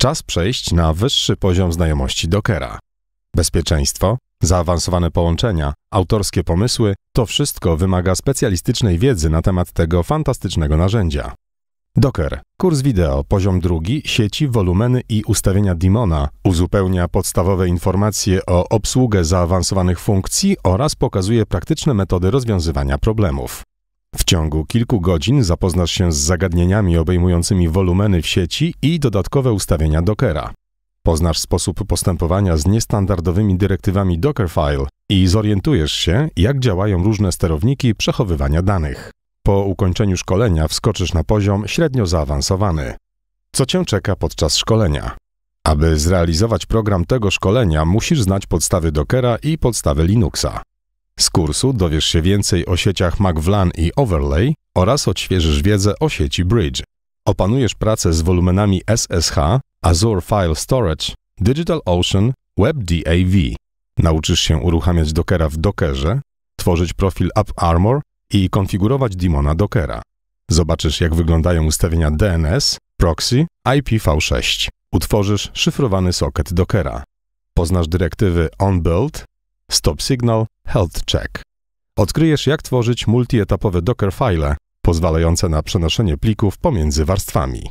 Czas przejść na wyższy poziom znajomości Dockera. Bezpieczeństwo, zaawansowane połączenia, autorskie pomysły to wszystko wymaga specjalistycznej wiedzy na temat tego fantastycznego narzędzia. Docker, kurs wideo, poziom drugi, sieci, wolumeny i ustawienia Dimona, uzupełnia podstawowe informacje o obsługę zaawansowanych funkcji oraz pokazuje praktyczne metody rozwiązywania problemów. W ciągu kilku godzin zapoznasz się z zagadnieniami obejmującymi wolumeny w sieci i dodatkowe ustawienia Dockera. Poznasz sposób postępowania z niestandardowymi dyrektywami Dockerfile i zorientujesz się, jak działają różne sterowniki przechowywania danych. Po ukończeniu szkolenia wskoczysz na poziom średnio zaawansowany. Co cię czeka podczas szkolenia? Aby zrealizować program tego szkolenia, musisz znać podstawy Dockera i podstawy Linuxa. Z kursu dowiesz się więcej o sieciach McVlan i Overlay oraz odświeżysz wiedzę o sieci Bridge. Opanujesz pracę z wolumenami SSH, Azure File Storage, DigitalOcean, WebDAV. Nauczysz się uruchamiać Dockera w Dockerze, tworzyć profil AppArmor i konfigurować daemona Dockera. Zobaczysz, jak wyglądają ustawienia DNS, proxy, IPv6. Utworzysz szyfrowany socket Dockera. Poznasz dyrektywy onBuild, Stop Signal Health Check. Odkryjesz, jak tworzyć multietapowe Docker file, pozwalające na przenoszenie plików pomiędzy warstwami.